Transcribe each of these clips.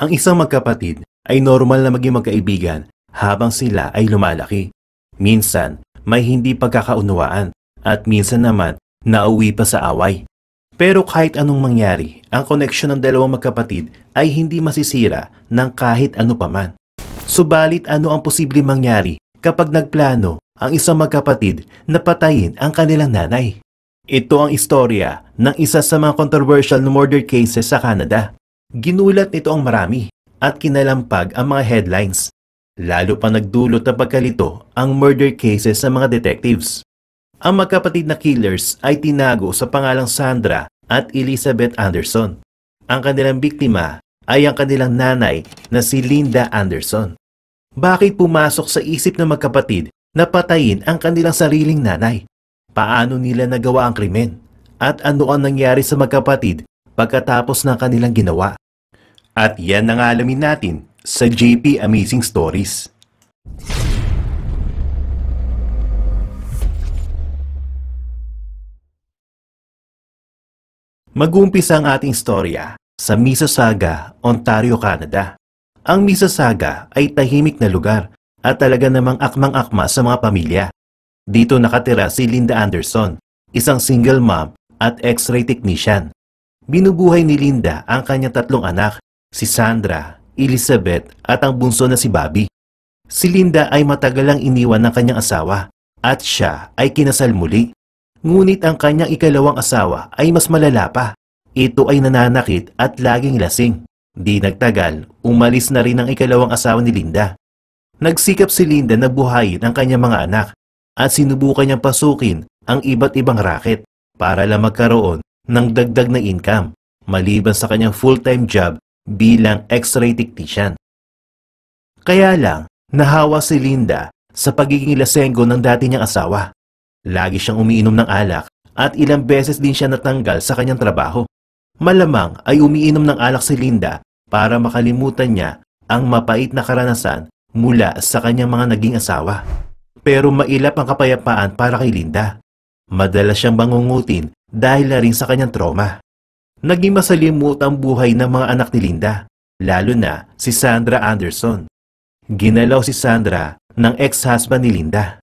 Ang isang magkapatid ay normal na maging magkaibigan habang sila ay lumalaki. Minsan, may hindi pagkakaunawaan at minsan naman nauwi pa sa away. Pero kahit anong mangyari, ang koneksyon ng dalawang magkapatid ay hindi masisira ng kahit ano paman. Subalit ano ang posibleng mangyari kapag nagplano ang isang magkapatid na patayin ang kanilang nanay? Ito ang istorya ng isa sa mga controversial murder cases sa Canada. Ginulat nito ang marami at kinalampag ang mga headlines. Lalo pa nagdulot na pagkalito ang murder cases sa mga detectives. Ang magkapatid na killers ay tinago sa pangalang Sandra at Elizabeth Anderson. Ang kanilang biktima ay ang kanilang nanay na si Linda Anderson. Bakit pumasok sa isip ng magkapatid na patayin ang kanilang sariling nanay? Paano nila nagawa ang krimen? At ano ang nangyari sa magkapatid pagkatapos ng kanilang ginawa. At yan na ang alamin natin sa JP Amazing Stories. Mag-uumpisa ang ating storya sa Mississauga, Ontario, Canada. Ang Mississauga ay tahimik na lugar at talaga namang akmang-akma sa mga pamilya. Dito nakatira si Linda Anderson, isang single mom at x-ray technician binubuhay ni Linda ang kanyang tatlong anak, si Sandra, Elizabeth at ang bunso na si Bobby. Si Linda ay matagal matagalang iniwan ng kanyang asawa at siya ay kinasal muli. Ngunit ang kanyang ikalawang asawa ay mas malala pa. Ito ay nananakit at laging lasing. Di nagtagal, umalis na rin ang ikalawang asawa ni Linda. Nagsikap si Linda na buhayin ang kanyang mga anak at sinubukan niyang pasukin ang iba't ibang raket para lang magkaroon ng dagdag na income maliban sa kanyang full-time job bilang x-ray technician. Kaya lang, nahawa si Linda sa pagiging lasenggo ng dati niyang asawa. Lagi siyang umiinom ng alak at ilang beses din siya natanggal sa kanyang trabaho. Malamang ay umiinom ng alak si Linda para makalimutan niya ang mapait na karanasan mula sa kanyang mga naging asawa. Pero mailap ang kapayapaan para kay Linda. Madalas siyang bangungutin dahil na rin sa kanyang trauma. Naging masalimuot ang buhay ng mga anak ni Linda, lalo na si Sandra Anderson. Ginalaw si Sandra ng ex-husband ni Linda.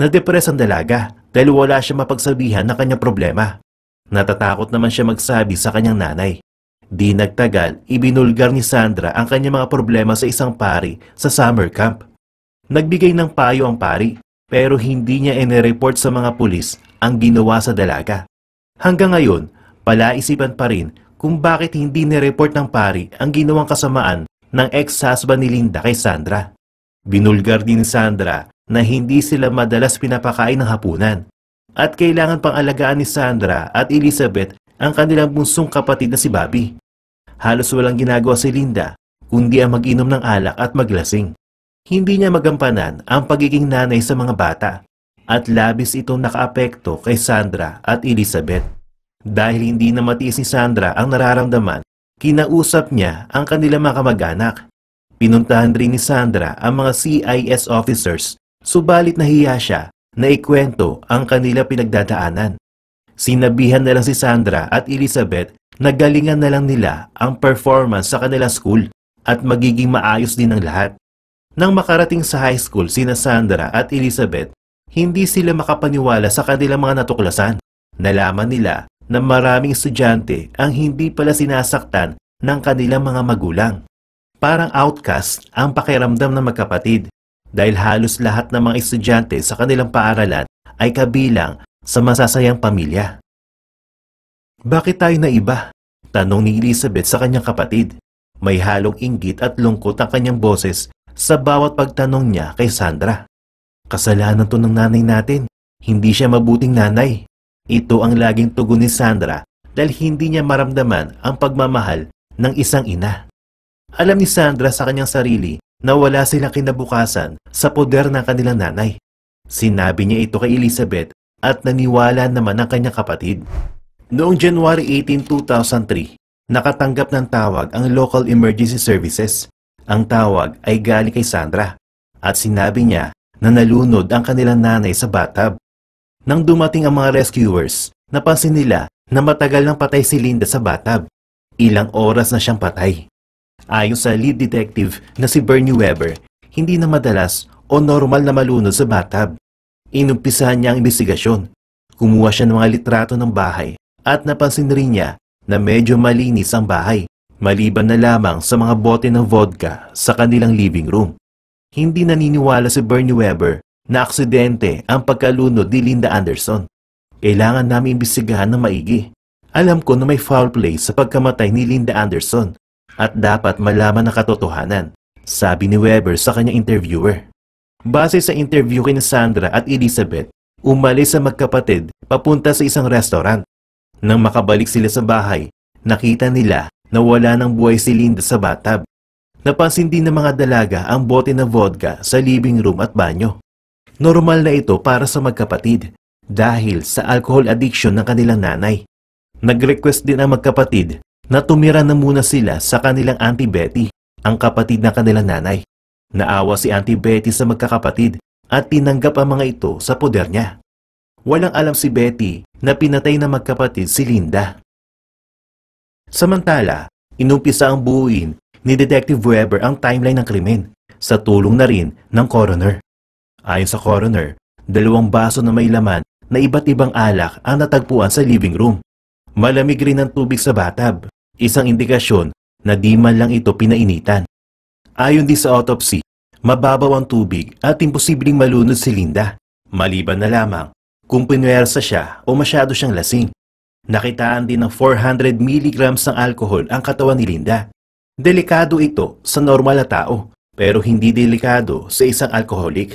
Nadepres ang dalaga dahil wala siya mapagsabihan ng kanyang problema. Natatakot naman siya magsabi sa kanyang nanay. Di nagtagal, ibinulgar ni Sandra ang kanyang mga problema sa isang pari sa summer camp. Nagbigay ng payo ang pari pero hindi niya inireport sa mga pulis ang ginawa sa dalaga. Hanggang ngayon, palaisipan pa rin kung bakit hindi nireport ng pari ang ginawang kasamaan ng ex-husband ni Linda kay Sandra. Binulgar din ni Sandra na hindi sila madalas pinapakain ng hapunan at kailangan pang alagaan ni Sandra at Elizabeth ang kanilang bunsong kapatid na si Bobby. Halos walang ginagawa si Linda kundi ang mag-inom ng alak at maglasing. Hindi niya magampanan ang pagiging nanay sa mga bata at labis itong nakaapekto kay Sandra at Elizabeth. Dahil hindi na matiis ni Sandra ang nararamdaman, kinausap niya ang kanilang mga kamag-anak. Pinuntahan rin ni Sandra ang mga CIS officers, subalit nahiya siya na ikwento ang kanila pinagdadaanan. Sinabihan na lang si Sandra at Elizabeth na galingan na lang nila ang performance sa kanila school at magiging maayos din ang lahat. Nang makarating sa high school sina Sandra at Elizabeth, hindi sila makapaniwala sa kanilang mga natuklasan. Nalaman nila na maraming estudyante ang hindi pala sinasaktan ng kanilang mga magulang. Parang outcast ang pakiramdam ng magkapatid dahil halos lahat ng mga estudyante sa kanilang paaralan ay kabilang sa masasayang pamilya. Bakit tayo na iba? Tanong ni Elizabeth sa kanyang kapatid. May halong inggit at lungkot ang kanyang boses sa bawat pagtanong niya kay Sandra. Kasalanan to ng nanay natin. Hindi siya mabuting nanay. Ito ang laging tugon ni Sandra dahil hindi niya maramdaman ang pagmamahal ng isang ina. Alam ni Sandra sa kanyang sarili na wala silang kinabukasan sa poder ng kanilang nanay. Sinabi niya ito kay Elizabeth at naniwala naman ang kanyang kapatid. Noong January 18, 2003, nakatanggap ng tawag ang Local Emergency Services. Ang tawag ay galing kay Sandra at sinabi niya na nalunod ang kanilang nanay sa bathtub. Nang dumating ang mga rescuers, napansin nila na matagal nang patay si Linda sa bathtub. Ilang oras na siyang patay. Ayon sa lead detective na si Bernie Weber, hindi na madalas o normal na malunod sa bathtub. Inumpisahan niya ang investigasyon. Kumuha siya ng mga litrato ng bahay at napansin rin niya na medyo malinis ang bahay maliban na lamang sa mga bote ng vodka sa kanilang living room hindi naniniwala si Bernie Weber na aksidente ang pagkalunod ni Linda Anderson. Kailangan namin imbisigahan ng maigi. Alam ko na may foul play sa pagkamatay ni Linda Anderson at dapat malaman ang katotohanan, sabi ni Weber sa kanyang interviewer. Base sa interview kina Sandra at Elizabeth, umalis sa magkapatid papunta sa isang restaurant. Nang makabalik sila sa bahay, nakita nila na wala ng buhay si Linda sa bathtub. Napansin din ng mga dalaga ang bote ng vodka sa living room at banyo. Normal na ito para sa magkapatid dahil sa alcohol addiction ng kanilang nanay. Nag-request din ang magkapatid na tumira na muna sila sa kanilang Auntie Betty, ang kapatid ng kanilang nanay. Naawa si Auntie Betty sa magkakapatid at tinanggap ang mga ito sa poder niya. Walang alam si Betty na pinatay ng magkapatid si Linda. Samantala, inumpisa ang buuin ni Detective Weber ang timeline ng krimen sa tulong na rin ng coroner. Ayon sa coroner, dalawang baso na may laman na iba't ibang alak ang natagpuan sa living room. Malamig rin ang tubig sa bathtub, isang indikasyon na di man lang ito pinainitan. Ayon din sa autopsy, mababaw ang tubig at imposibleng malunod si Linda, maliban na lamang kung pinuwersa siya o masyado siyang lasing. Nakitaan din ng 400 mg ng alkohol ang katawan ni Linda Delikado ito sa normal na tao pero hindi delikado sa isang alkoholik.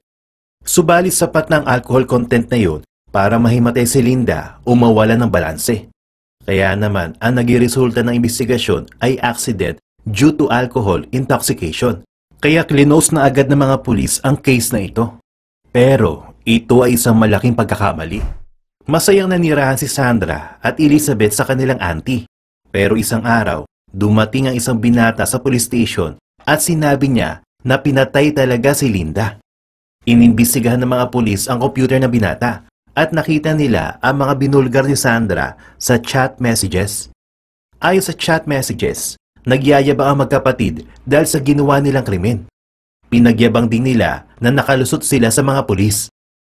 Subalit sapat ng alcohol content na yun para mahimatay si Linda o mawala ng balanse. Kaya naman ang nagiresulta ng investigasyon ay accident due to alcohol intoxication. Kaya klinos na agad ng mga pulis ang case na ito. Pero ito ay isang malaking pagkakamali. Masayang nanirahan si Sandra at Elizabeth sa kanilang auntie. Pero isang araw, dumating ang isang binata sa police station at sinabi niya na pinatay talaga si Linda. Inimbisigahan ng mga pulis ang computer ng binata at nakita nila ang mga binulgar ni Sandra sa chat messages. Ayon sa chat messages, nagyayabang ang magkapatid dahil sa ginawa nilang krimen. Pinagyabang din nila na nakalusot sila sa mga pulis.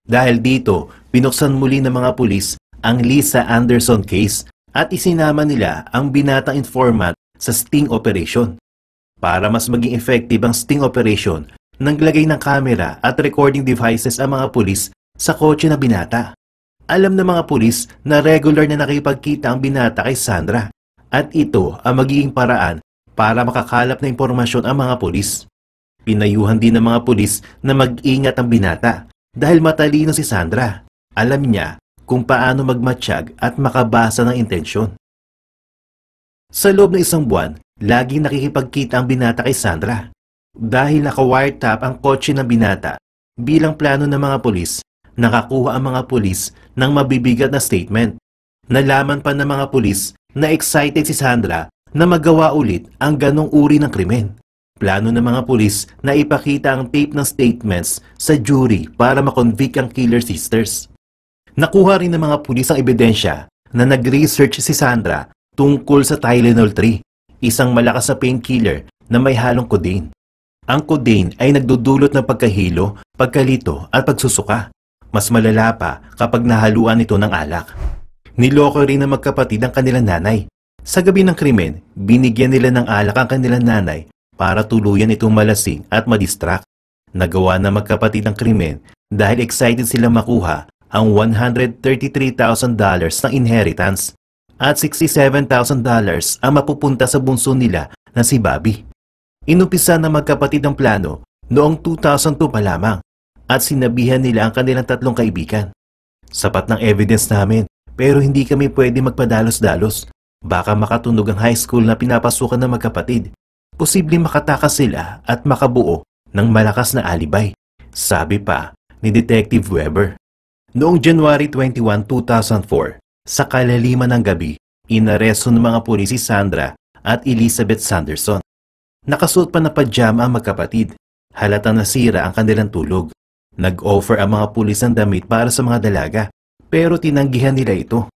Dahil dito, pinuksan muli ng mga pulis ang Lisa Anderson case at isinama nila ang binata informant sa sting operation. Para mas maging effective ang sting operation, naglagay ng kamera at recording devices ang mga pulis sa kotse na binata. Alam ng mga pulis na regular na nakipagkita ang binata kay Sandra at ito ang magiging paraan para makakalap na impormasyon ang mga pulis. Pinayuhan din ng mga pulis na mag-ingat ang binata dahil matalino si Sandra. Alam niya kung paano magmatsyag at makabasa ng intensyon. Sa loob ng isang buwan, laging nakikipagkita ang binata kay Sandra. Dahil naka-wiretap ang kotse ng binata, bilang plano ng mga polis, nakakuha ang mga polis ng mabibigat na statement. Nalaman pa ng mga polis na excited si Sandra na magawa ulit ang ganong uri ng krimen. Plano ng mga polis na ipakita ang tape ng statements sa jury para makonvict ang killer sisters. Nakuha rin ng mga pulis ang ebidensya na nag-research si Sandra tungkol sa Tylenol 3, isang malakas na painkiller na may halong codeine. Ang codeine ay nagdudulot ng pagkahilo, pagkalito at pagsusuka. Mas malala pa kapag nahaluan ito ng alak. Niloko rin ng magkapatid ang kanilang nanay. Sa gabi ng krimen, binigyan nila ng alak ang kanilang nanay para tuluyan itong malasing at madistract. Nagawa na magkapatid ang krimen dahil excited sila makuha ang $133,000 ng inheritance at $67,000 ang mapupunta sa bunso nila na si Bobby. Inupisa na magkapatid ang plano noong 2002 pa lamang at sinabihan nila ang kanilang tatlong kaibigan. Sapat ng evidence namin pero hindi kami pwede magpadalos-dalos. Baka makatunog ang high school na pinapasukan ng magkapatid. Posible makatakas sila at makabuo ng malakas na alibay. Sabi pa ni Detective Weber. Noong January 21, 2004, sa kalaliman ng gabi, inareso ng mga pulis si Sandra at Elizabeth Sanderson. Nakasuot pa na pajama ang magkapatid. Halata nasira ang kanilang tulog. Nag-offer ang mga pulis ng damit para sa mga dalaga, pero tinanggihan nila ito.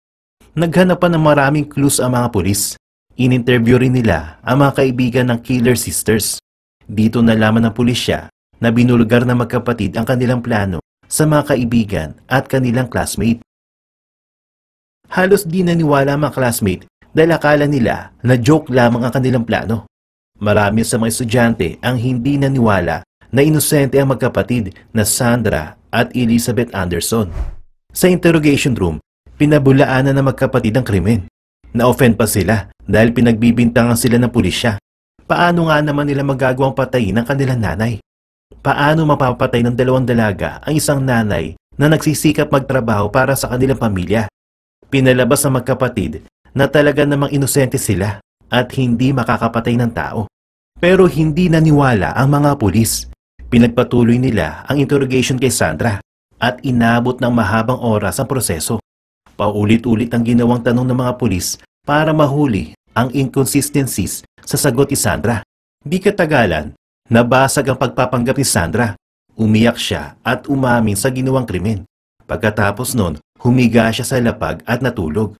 Naghanap pa ng maraming clues ang mga pulis. in rin nila ang mga kaibigan ng Killer Sisters. Dito nalaman ng pulisya na binulgar na magkapatid ang kanilang plano sa mga kaibigan at kanilang classmate. Halos di naniwala ang mga classmate dahil akala nila na joke lamang ang kanilang plano. Marami sa mga estudyante ang hindi naniwala na inosente ang magkapatid na Sandra at Elizabeth Anderson. Sa interrogation room, pinabulaanan ng magkapatid ang krimen. Na-offend pa sila dahil pinagbibintangan sila ng pulisya. Paano nga naman nila magagawang patayin ang kanilang nanay? Paano mapapatay ng dalawang dalaga ang isang nanay na nagsisikap magtrabaho para sa kanilang pamilya Pinalabas ang magkapatid na talaga namang inosente sila at hindi makakapatay ng tao. Pero hindi naniwala ang mga pulis. Pinagpatuloy nila ang interrogation kay Sandra at inabot ng mahabang oras ang proseso. Paulit-ulit ang ginawang tanong ng mga pulis para mahuli ang inconsistencies sa sagot ni Sandra. Di katagalan, nabasag ang pagpapanggap ni Sandra. Umiyak siya at umamin sa ginawang krimen. Pagkatapos nun, humiga siya sa lapag at natulog.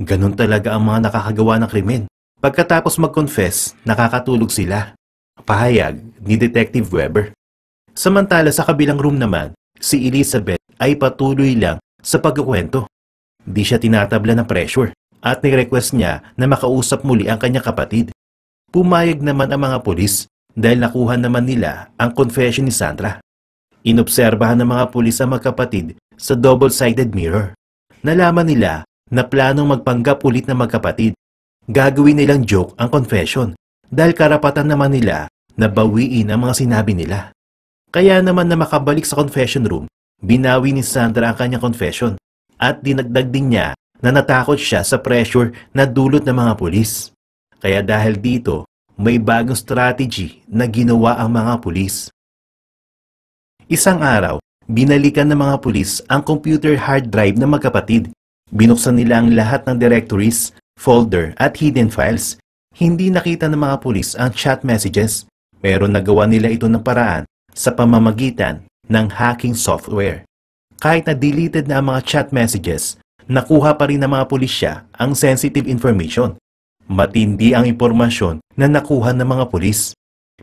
Ganun talaga ang mga nakakagawa ng krimen. Pagkatapos mag-confess, nakakatulog sila. Pahayag ni Detective Weber. Samantala sa kabilang room naman, si Elizabeth ay patuloy lang sa pagkukwento. Di siya tinatabla ng pressure at ni-request niya na makausap muli ang kanyang kapatid. Pumayag naman ang mga pulis dahil nakuha naman nila ang confession ni Sandra. Inobserbahan ng mga pulis ang magkapatid sa double-sided mirror. Nalaman nila na planong magpanggap ulit na magkapatid. Gagawin nilang joke ang confession dahil karapatan naman nila na bawiin ang mga sinabi nila. Kaya naman na makabalik sa confession room, binawi ni Sandra ang kanyang confession at dinagdag din niya na natakot siya sa pressure na dulot ng mga pulis. Kaya dahil dito, may bagong strategy na ginawa ang mga pulis. Isang araw, Binalikan ng mga pulis ang computer hard drive ng magkapatid. Binuksan nila ang lahat ng directories, folder at hidden files. Hindi nakita ng mga pulis ang chat messages pero nagawa nila ito ng paraan sa pamamagitan ng hacking software. Kahit na deleted na ang mga chat messages, nakuha pa rin ng mga pulisya ang sensitive information. Matindi ang impormasyon na nakuha ng mga pulis.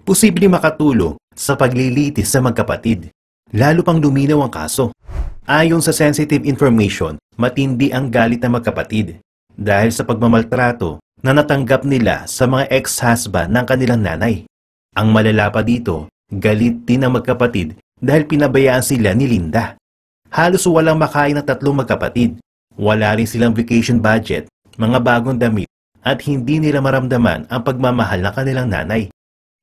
Posible makatulong sa paglilitis sa magkapatid. Lalo pang luminaw ang kaso. Ayon sa sensitive information, matindi ang galit ng magkapatid dahil sa pagmamaltrato na natanggap nila sa mga ex-husband ng kanilang nanay. Ang malala pa dito, galit din ang magkapatid dahil pinabayaan sila ni Linda. Halos walang makain na tatlong magkapatid. Wala rin silang vacation budget, mga bagong damit, at hindi nila maramdaman ang pagmamahal ng kanilang nanay.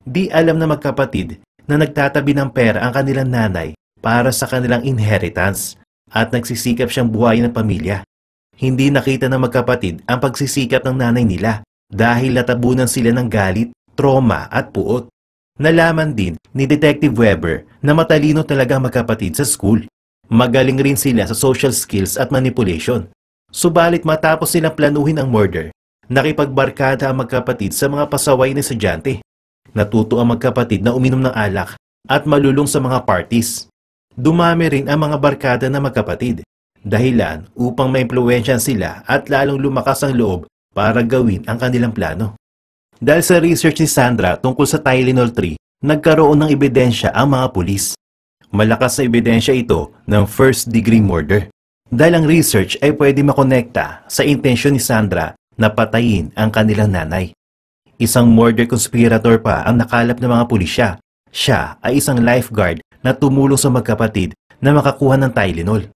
Di alam na magkapatid na nagtatabi ng pera ang kanilang nanay para sa kanilang inheritance at nagsisikap siyang buhayin ang pamilya. Hindi nakita ng magkapatid ang pagsisikap ng nanay nila dahil natabunan sila ng galit, trauma at puot. Nalaman din ni Detective Weber na matalino talaga ang magkapatid sa school. Magaling rin sila sa social skills at manipulation. Subalit matapos silang planuhin ang murder, nakipagbarkada ang magkapatid sa mga pasaway ni sadyante. Natuto ang magkapatid na uminom ng alak at malulong sa mga parties. Dumami rin ang mga barkada na magkapatid. Dahilan upang maimpluwensyan sila at lalong lumakas ang loob para gawin ang kanilang plano. Dahil sa research ni Sandra tungkol sa Tylenol 3, nagkaroon ng ebidensya ang mga pulis. Malakas sa ebidensya ito ng first degree murder. Dahil ang research ay pwede makonekta sa intensyon ni Sandra na patayin ang kanilang nanay. Isang murder conspirator pa ang nakalap ng mga pulisya. Siya ay isang lifeguard na tumulong sa magkapatid na makakuha ng Tylenol.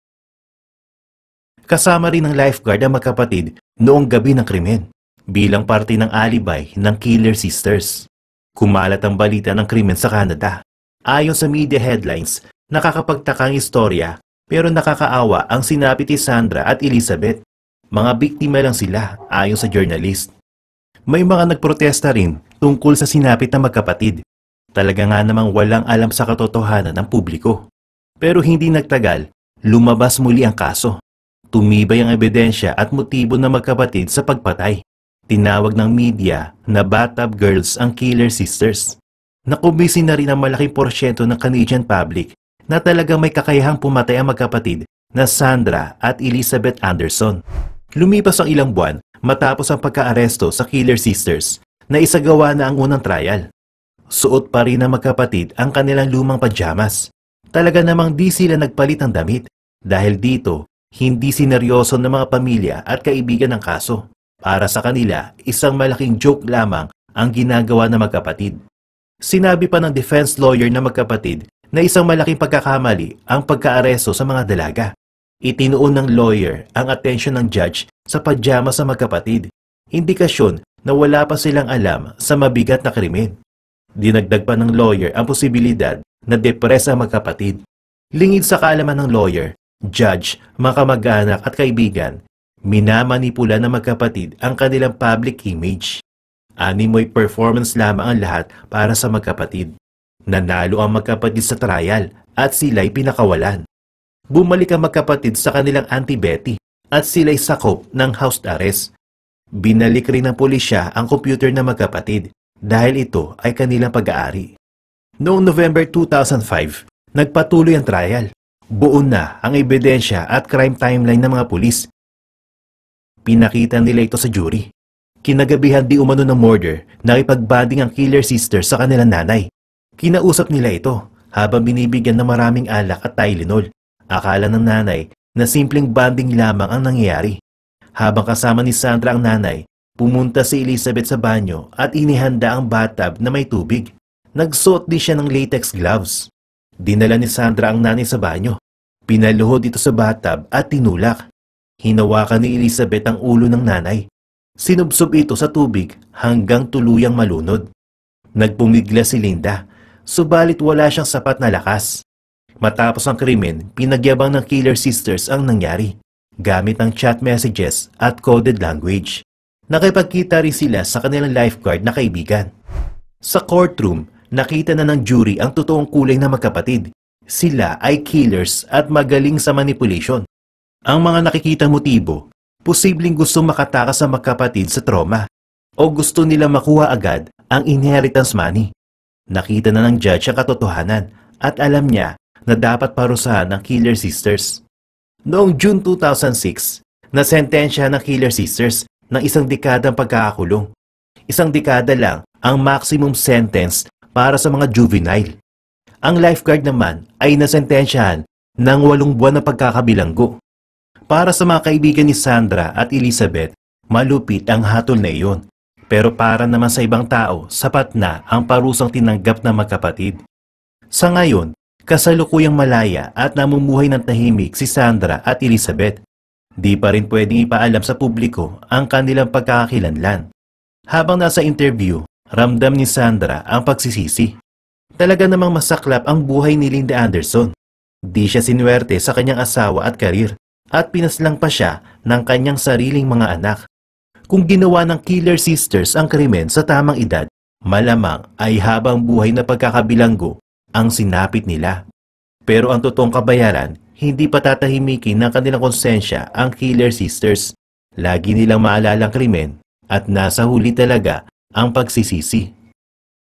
Kasama rin ng lifeguard ang magkapatid noong gabi ng krimen bilang parte ng alibay ng Killer Sisters. Kumalat ang balita ng krimen sa Canada. Ayon sa media headlines, nakakapagtakang istorya pero nakakaawa ang sinapit ni Sandra at Elizabeth. Mga biktima lang sila ayon sa journalist may mga nagprotesta rin tungkol sa sinapit na magkapatid. Talaga nga namang walang alam sa katotohanan ng publiko. Pero hindi nagtagal, lumabas muli ang kaso. Tumibay ang ebidensya at motibo ng magkapatid sa pagpatay. Tinawag ng media na Bathtub Girls ang Killer Sisters. Nakubisi na rin ang malaking porsyento ng Canadian public na talaga may kakayahang pumatay ang magkapatid na Sandra at Elizabeth Anderson. Lumipas ang ilang buwan matapos ang pagkaaresto sa Killer Sisters na isagawa na ang unang trial. Suot pa rin ng magkapatid ang kanilang lumang pajamas. Talaga namang di sila nagpalit ng damit dahil dito hindi sineryoso ng mga pamilya at kaibigan ng kaso. Para sa kanila, isang malaking joke lamang ang ginagawa ng magkapatid. Sinabi pa ng defense lawyer na magkapatid na isang malaking pagkakamali ang pagkaaresto sa mga dalaga Itinuon ng lawyer ang atensyon ng judge sa pajama sa magkapatid, indikasyon na wala pa silang alam sa mabigat na krimen. Dinagdag pa ng lawyer ang posibilidad na depres ang magkapatid. Lingid sa kaalaman ng lawyer, judge, mga anak at kaibigan, minamanipula ng magkapatid ang kanilang public image. Animoy performance lamang ang lahat para sa magkapatid. Nanalo ang magkapatid sa trial at sila'y pinakawalan bumalik ang magkapatid sa kanilang Auntie Betty at sila'y sakop ng house arrest. Binalik rin ng pulisya ang computer ng magkapatid dahil ito ay kanilang pag-aari. Noong November 2005, nagpatuloy ang trial. Buo na ang ebidensya at crime timeline ng mga pulis. Pinakita nila ito sa jury. Kinagabihan di umano ng murder, nakipagbading ang killer sister sa kanilang nanay. Kinausap nila ito habang binibigyan ng maraming alak at Tylenol Akala ng nanay na simpleng banding lamang ang nangyayari. Habang kasama ni Sandra ang nanay, pumunta si Elizabeth sa banyo at inihanda ang bathtub na may tubig. Nagsuot din siya ng latex gloves. Dinala ni Sandra ang nanay sa banyo. Pinaluhod ito sa bathtub at tinulak. Hinawakan ni Elizabeth ang ulo ng nanay. Sinubsob ito sa tubig hanggang tuluyang malunod. Nagpumigla si Linda, subalit wala siyang sapat na lakas. Matapos ang krimen, pinagyabang ng Killer Sisters ang nangyari gamit ang chat messages at coded language. Nakipagkita rin sila sa kanilang lifeguard na kaibigan. Sa courtroom, nakita na ng jury ang totoong kulay ng magkapatid. Sila ay killers at magaling sa manipulation. Ang mga nakikita motibo, posibleng gusto makatakas sa magkapatid sa trauma o gusto nila makuha agad ang inheritance money. Nakita na ng judge ang katotohanan at alam niya na dapat parusahan ng Killer Sisters. Noong June 2006, nasentensya ng Killer Sisters ng isang dekadang pagkakakulong. Isang dekada lang ang maximum sentence para sa mga juvenile. Ang lifeguard naman ay nasentensyahan ng walong buwan na pagkakabilanggo. Para sa mga kaibigan ni Sandra at Elizabeth, malupit ang hatol na iyon. Pero para naman sa ibang tao, sapat na ang parusang tinanggap ng magkapatid. Sa ngayon, Kasalukuyang malaya at namumuhay ng tahimik si Sandra at Elizabeth. Di pa rin pwedeng ipaalam sa publiko ang kanilang pagkakakilanlan. Habang nasa interview, ramdam ni Sandra ang pagsisisi. Talaga namang masaklap ang buhay ni Linda Anderson. Di siya sinuwerte sa kanyang asawa at karir at pinaslang pa siya ng kanyang sariling mga anak. Kung ginawa ng Killer Sisters ang krimen sa tamang edad, malamang ay habang buhay na pagkakabilanggo ang sinapit nila. Pero ang totoong kabayaran, hindi patatahimikin ng kanilang konsensya ang Killer Sisters. Lagi nilang maalala ang krimen at nasa huli talaga ang pagsisisi.